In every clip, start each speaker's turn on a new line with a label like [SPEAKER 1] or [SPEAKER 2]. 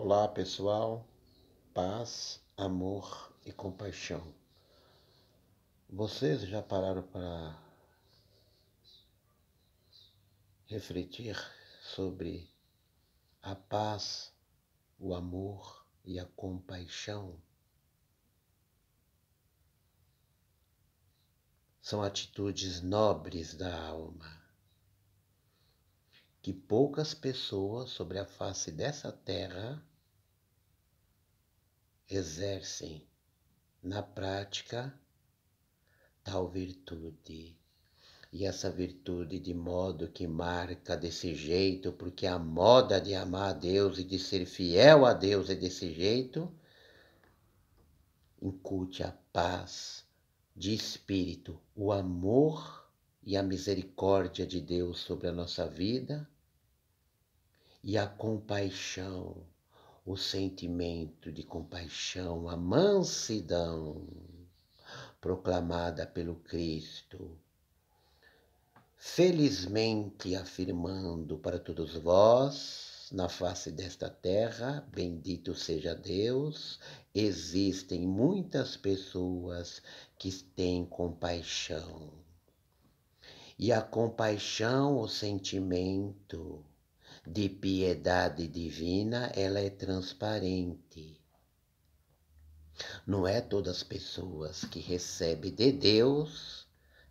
[SPEAKER 1] Olá pessoal, paz, amor e compaixão. Vocês já pararam para refletir sobre a paz, o amor e a compaixão? São atitudes nobres da alma que poucas pessoas sobre a face dessa terra exercem na prática tal virtude. E essa virtude de modo que marca desse jeito, porque a moda de amar a Deus e de ser fiel a Deus é desse jeito, incute a paz de espírito, o amor e a misericórdia de Deus sobre a nossa vida e a compaixão o sentimento de compaixão, a mansidão proclamada pelo Cristo, felizmente afirmando para todos vós, na face desta terra, bendito seja Deus, existem muitas pessoas que têm compaixão. E a compaixão, o sentimento, de piedade divina, ela é transparente. Não é todas as pessoas que recebem de Deus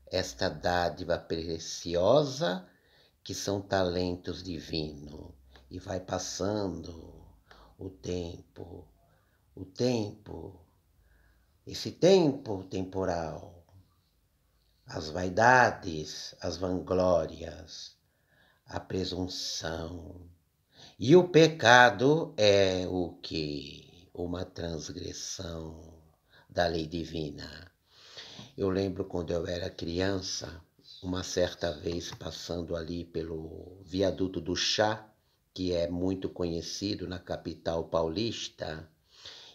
[SPEAKER 1] esta dádiva preciosa que são talentos divinos e vai passando o tempo, o tempo, esse tempo temporal, as vaidades, as vanglórias, a presunção. E o pecado é o que? Uma transgressão da lei divina. Eu lembro quando eu era criança, uma certa vez passando ali pelo viaduto do chá, que é muito conhecido na capital paulista,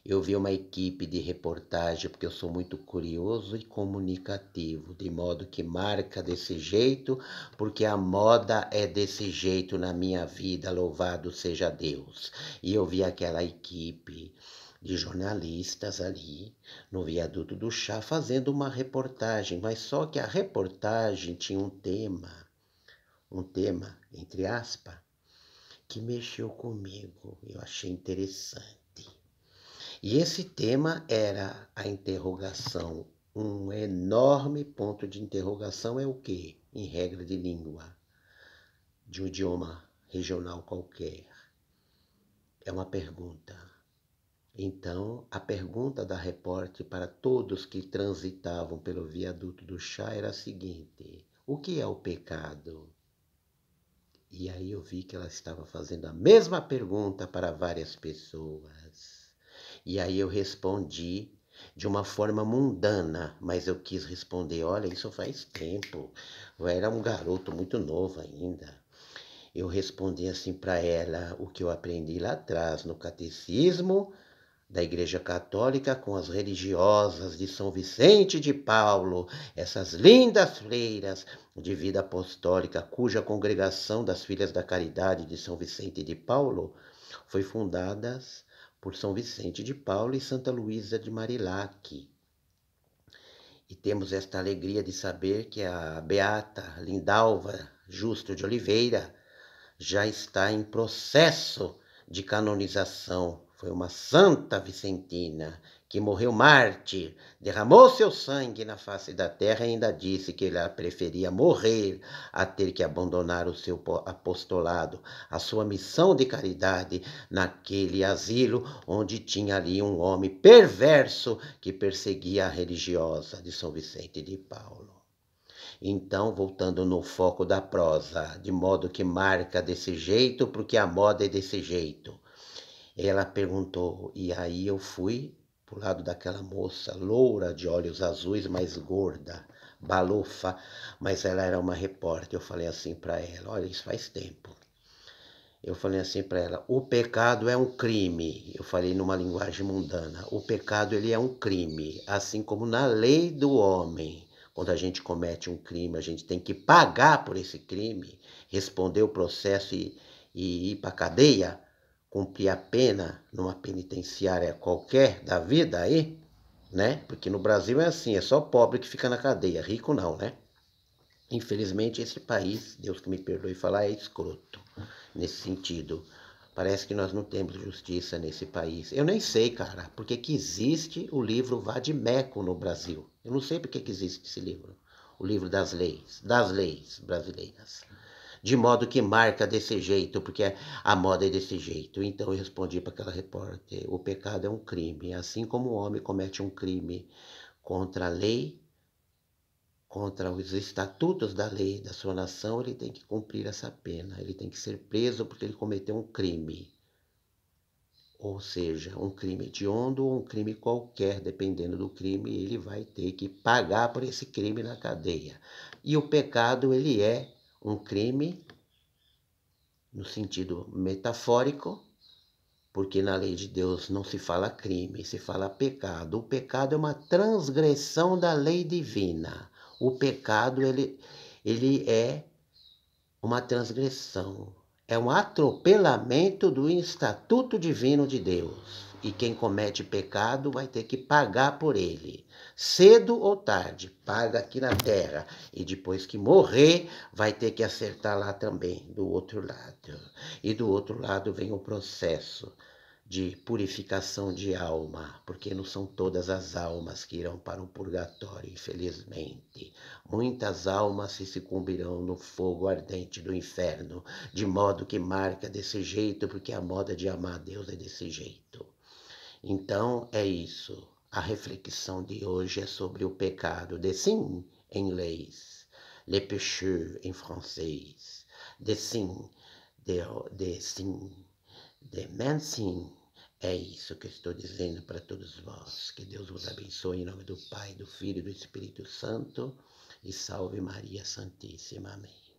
[SPEAKER 1] eu vi uma equipe de reportagem, porque eu sou muito curioso e comunicativo, de modo que marca desse jeito, porque a moda é desse jeito na minha vida, louvado seja Deus. E eu vi aquela equipe de jornalistas ali no viaduto do chá fazendo uma reportagem, mas só que a reportagem tinha um tema, um tema, entre aspas, que mexeu comigo, eu achei interessante. E esse tema era a interrogação. Um enorme ponto de interrogação é o que, em regra de língua, de um idioma regional qualquer? É uma pergunta. Então, a pergunta da repórter para todos que transitavam pelo viaduto do chá era a seguinte: O que é o pecado? E aí eu vi que ela estava fazendo a mesma pergunta para várias pessoas. E aí eu respondi de uma forma mundana, mas eu quis responder: olha, isso faz tempo, eu era um garoto muito novo ainda. Eu respondi assim para ela o que eu aprendi lá atrás no catecismo da Igreja Católica com as religiosas de São Vicente de Paulo, essas lindas freiras de vida apostólica, cuja congregação das Filhas da Caridade de São Vicente de Paulo foi fundadas por São Vicente de Paulo e Santa Luísa de Marilac. E temos esta alegria de saber que a beata Lindalva Justo de Oliveira já está em processo de canonização. Foi uma santa vicentina que morreu mártir, derramou seu sangue na face da terra e ainda disse que ele preferia morrer a ter que abandonar o seu apostolado, a sua missão de caridade naquele asilo onde tinha ali um homem perverso que perseguia a religiosa de São Vicente de Paulo. Então, voltando no foco da prosa, de modo que marca desse jeito, porque a moda é desse jeito. Ela perguntou, e aí eu fui pro lado daquela moça loura de olhos azuis, mais gorda, balofa, mas ela era uma repórter. Eu falei assim para ela: "Olha, isso faz tempo". Eu falei assim para ela: "O pecado é um crime". Eu falei numa linguagem mundana. O pecado ele é um crime, assim como na lei do homem. Quando a gente comete um crime, a gente tem que pagar por esse crime, responder o processo e, e ir para cadeia cumprir a pena numa penitenciária qualquer da vida aí, né? Porque no Brasil é assim, é só pobre que fica na cadeia, rico não, né? Infelizmente esse país, Deus que me perdoe falar, é escroto nesse sentido. Parece que nós não temos justiça nesse país. Eu nem sei, cara, porque que existe o livro Vadimeco no Brasil. Eu não sei porque que existe esse livro. O livro das leis, das leis brasileiras de modo que marca desse jeito, porque a moda é desse jeito. Então eu respondi para aquela repórter: o pecado é um crime, assim como o homem comete um crime contra a lei, contra os estatutos da lei da sua nação, ele tem que cumprir essa pena, ele tem que ser preso porque ele cometeu um crime. Ou seja, um crime hediondo ou um crime qualquer, dependendo do crime, ele vai ter que pagar por esse crime na cadeia. E o pecado, ele é um crime no sentido metafórico, porque na lei de Deus não se fala crime, se fala pecado. O pecado é uma transgressão da lei divina. O pecado ele, ele é uma transgressão, é um atropelamento do estatuto divino de Deus. E quem comete pecado vai ter que pagar por ele. Cedo ou tarde, paga aqui na terra. E depois que morrer, vai ter que acertar lá também, do outro lado. E do outro lado vem o processo de purificação de alma, porque não são todas as almas que irão para o purgatório, infelizmente. Muitas almas se sucumbirão no fogo ardente do inferno, de modo que marca desse jeito, porque a moda de amar a Deus é desse jeito. Então é isso. A reflexão de hoje é sobre o pecado de sim em inglês, le péché em francês, de sim, de, de sim, de sim É isso que estou dizendo para todos vós. Que Deus vos abençoe em nome do Pai, do Filho e do Espírito Santo. E salve Maria Santíssima. Amém.